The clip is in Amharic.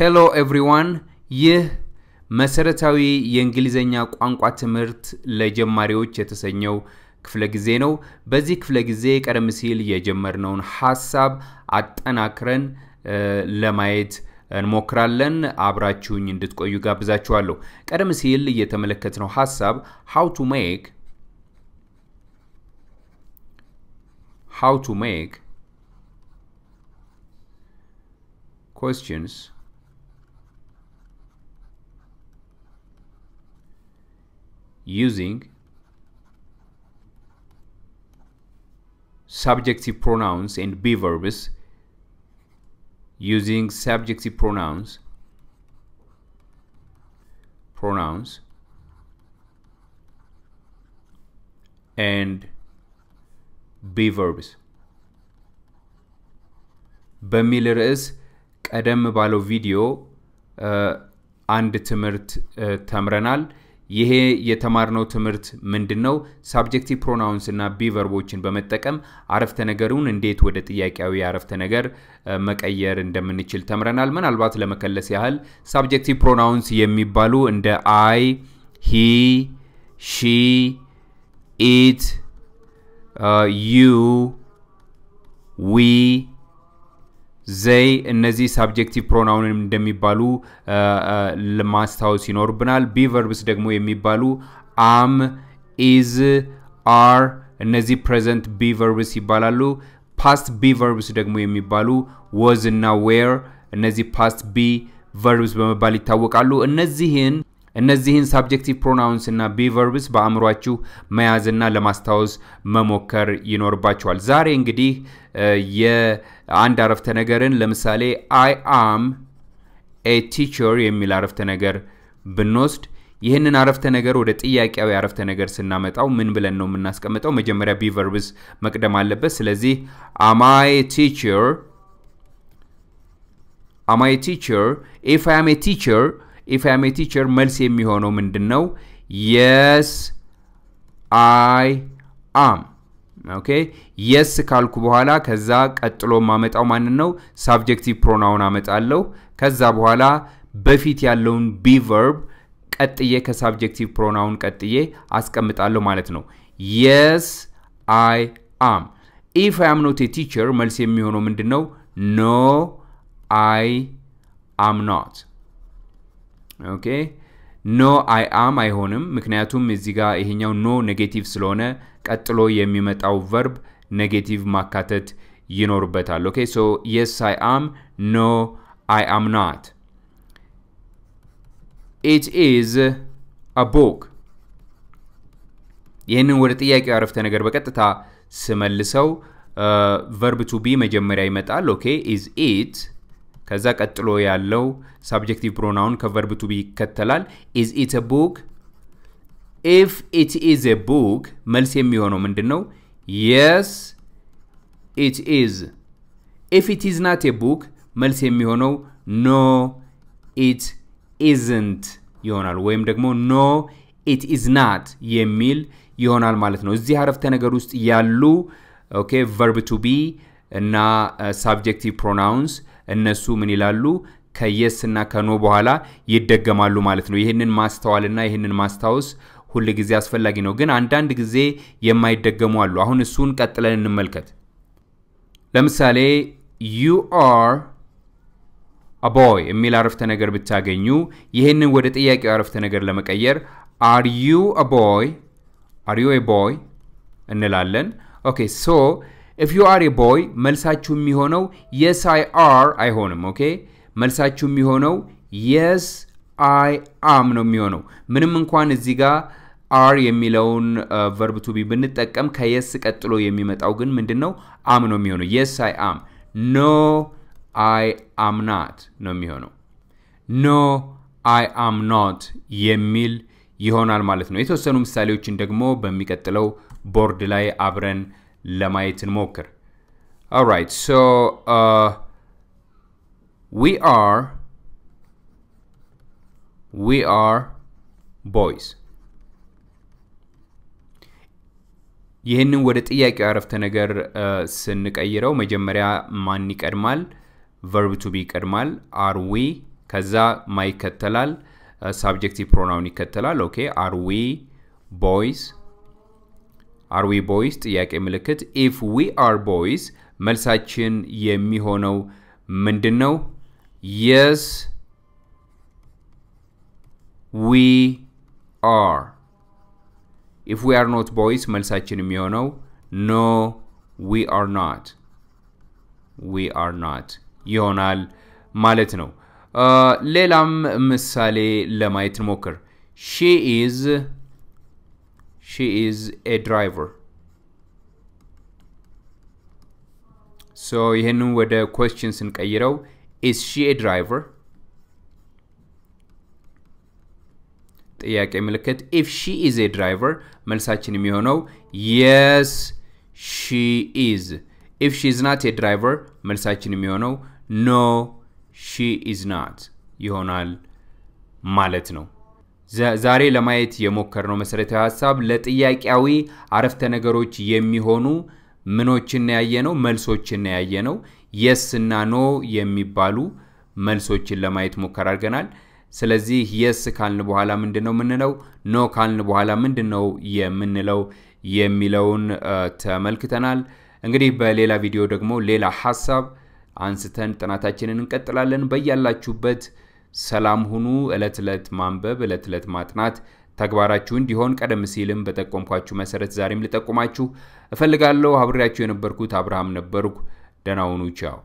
ሄሎ ኤቭሪዋን ይህ መሰረታዊ የእንግሊዝኛ ቋንቋ ትምህርት ለጀማሪዎች የተሰኘው ክፍለ ጊዜ ነው። በዚህ ክፍለ ጊዜ ቀደም ሲል የጀመርነውን ሀሳብ አጠናክረን ለማየት እንሞክራለን። አብራችሁኝ እንድትቆዩ ጋብዛችኋለሁ። ቀደም ሲል እየተመለከትነው ሀሳብ ሃው ቱ ሜክ ሃው ቱ ሜክ questions using subjective pronouns and be verbs using subjective pronouns pronouns and be verbs በሚል ርዕስ ቀደም ባለው ቪዲዮ uh, አንድ ትምህርት uh, ተምረናል። ይሄ የተማርነው ትምህርት ምንድን ነው? ሳብጀክቲቭ ፕሮናውንስ እና ቢቨርቦችን በመጠቀም አረፍተ ነገሩን እንዴት ወደ ጥያቄያዊ አረፍተ ነገር መቀየር እንደምንችል ተምረናል። ምናልባት ለመከለስ ያህል ሳብጀክቲቭ ፕሮናውንስ የሚባሉ እንደ አይ፣ ሂ፣ ሺ፣ ኢት፣ ዩ፣ ዊ ዘይ እነዚህ ሳብጀክቲቭ ፕሮናውን እንደሚባሉ ማስታወስ ይኖርብናል። ቢ ቨርብስ ደግሞ የሚባሉ አም፣ ኢዝ፣ አር እነዚህ ፕሬዘንት ቢ ቨርብስ ይባላሉ። ፓስት ቢ ቨርብስ ደግሞ የሚባሉ ወዝ እና ዌር እነዚህ ፓስት ቢ ቨርብስ በመባል ይታወቃሉ። እነዚህን እነዚህን ሳብጀክቲቭ ፕሮናውንስ እና ቢቨርብስ በአእምሯችሁ መያዝና ለማስታወስ መሞከር ይኖርባችኋል። ዛሬ እንግዲህ የአንድ አረፍተ ነገርን ለምሳሌ አይ አም ኤ ቲቸር የሚል አረፍተ ነገር ብንወስድ ይህንን አረፍተ ነገር ወደ ጥያቄያዊ አረፍተ ነገር ስናመጣው ምን ብለን ነው የምናስቀምጠው? መጀመሪያ ቢቨርብስ መቅደም አለበት። ስለዚህ አማይ ቲቸር አማይ ቲቸር ኢፍ አይ አም ኤ ቲቸር ኢፍ አም ቲቸር መልስ የሚሆነው ምንድን ነው? የስ አይ አም ኦኬ የስ ካልኩ በኋላ ከዛ ቀጥሎ ማመጣው ማንን ነው? ሳብጀክቲቭ ፕሮናውን አመጣለሁ። ከዛ በኋላ በፊት ያለውን ቢ ቨርብ ቀጥዬ ከሳብጀክቲቭ ፕሮናውን ቀጥዬ አስቀምጣለሁ ማለት ነው። የስ አይ አም ኢፍ አይ አም ኖት ቲቸር መልስ የሚሆነው ምንድን ነው? ኖ አይ አም ኖት ኦኬ ኖ አይ አም አይሆንም። ምክንያቱም እዚህ ጋር ይሄኛው ኖ ኔጌቲቭ ስለሆነ ቀጥሎ የሚመጣው ቨርብ ኔጌቲቭ ማካተት ይኖርበታል። ኦኬ ሶ የስ አይ አም፣ ኖ አይ አም ናት። ኢት ኢዝ አ ቦክ። ይህንን ወደ ጥያቄው አረፍተ ነገር በቀጥታ ስመልሰው ቨርብ ቱ ቢ መጀመሪያ ይመጣል። ኦኬ ኢዝ ኢት ከዛ ቀጥሎ ያለው ሳብጀክቲቭ ፕሮናውን ከቨርብ ቱ ቢ ይከተላል። ኢዝ ኢት ቡክ? ኢፍ ኢት ኢዝ ቡክ መልስ የሚሆነው ምንድን ነው? የስ ኢት ኢዝ። ኢፍ ኢት ኢዝ ናት ቡክ መልስ የሚሆነው ኖ ኢት ኢዝንት ይሆናል። ወይም ደግሞ ኖ ኢት ኢዝ ናት የሚል ይሆናል ማለት ነው። እዚህ አረፍተ ነገር ውስጥ ያሉ ኦኬ ቨርብ ቱ ቢ እና ሳብጀክቲቭ uh, ፕሮናውንስ እነሱ ምን ይላሉ? ከየስ እና ከኖ በኋላ ይደገማሉ ማለት ነው። ይህንን ማስተዋልና ይህንን ማስታወስ ሁል ጊዜ አስፈላጊ ነው። ግን አንዳንድ ጊዜ የማይደገሙ አሉ። አሁን እሱን ቀጥለን እንመልከት። ለምሳሌ ዩ አር አቦይ የሚል አረፍተ ነገር ብታገኙ ይህንን ወደ ጥያቄው አረፍተ ነገር ለመቀየር አር ዩ አቦይ አር ዩ ቦይ እንላለን። ኦኬ ሶ ኢፍ ዩ አር ቦይ መልሳችሁ የሚሆነው የስ አይ አር አይሆንም። ኦኬ መልሳችሁ የሚሆነው የስ አይ አም ነው የሚሆነው። ምንም እንኳን እዚህ ጋር አር የሚለውን ቨርብ ቱቢ ብንጠቀም ከየስ ቀጥሎ የሚመጣው ግን ምንድን ነው? አም ነው የሚሆነው። የስ አይ አም። ኖ አይ አም ናት ነው የሚሆነው። ኖ አይ አም ኖት የሚል ይሆናል ማለት ነው። የተወሰኑ ምሳሌዎችን ደግሞ በሚቀጥለው ቦርድ ላይ አብረን ለማየት እንሞክር። ኦራይት so uh, we are we are ይህንን ወደ ጥያቄው አረፍተ ነገር uh, ስንቀይረው መጀመሪያ ማን ይቀድማል? ቨርብ ቱ ቢ ይቀድማል። አር ዊ ከዛ ማ ይከተላል። ሳብጀክቲቭ uh, ፕሮናውን ይከተላል። ኦኬ አር ዊ ቦይስ አር ዊ ቦይስ ጥያቄ ምልክት ኢፍ ዊ አር ቦይስ መልሳችን የሚሆነው ምንድን ነው? የስ ዊ አር። ኢፍ ዊ አር ኖት ቦይስ መልሳችን የሚሆነው ኖ ዊ አር ናት ዊ አር ናት ይሆናል ማለት ነው። uh, ሌላም ምሳሌ ለማየት እንሞክር። ሺ ኢዝ she is a driver ሶ ይህንን ወደ ኮስችን ስንቀይረው ኢስ ሺ ኤ ድራይቨር ጥያቄ ምልክት ኢፍ ሺ ኢዝ ኤ ድራይቨር መልሳችን የሚሆነው የስ ሺ ኢዝ ኢፍ ሺ ኢዝ ናት ኤ ድራይቨር መልሳችን የሚሆነው ኖ ሺ ኢዝ ናት ይሆናል ማለት ነው ዛሬ ለማየት የሞከርነው መሰረታዊ ሀሳብ ለጥያቄያዊ አረፍተ ነገሮች የሚሆኑ ምኖችን ያየ ነው፣ መልሶችን ያየ ነው። የስ እና ኖ የሚባሉ መልሶችን ለማየት ሞከር አድርገናል። ስለዚህ የስ ካልን በኋላ ምንድን ነው የምንለው፣ ኖ ካልን በኋላ ምንድን ነው የምንለው የሚለውን ተመልክተናል። እንግዲህ በሌላ ቪዲዮ ደግሞ ሌላ ሀሳብ አንስተን ጥናታችንን እንቀጥላለን። በያላችሁበት ሰላም ሁኑ። ዕለት ዕለት ማንበብ፣ ዕለት ዕለት ማጥናት ተግባራችሁ እንዲሆን ቀደም ሲልም በጠቆምኳችሁ መሰረት ዛሬም ልጠቁማችሁ እፈልጋለሁ። አብሬያችሁ የነበርኩት አብርሃም ነበርኩ። ደህና ሁኑ። ቻው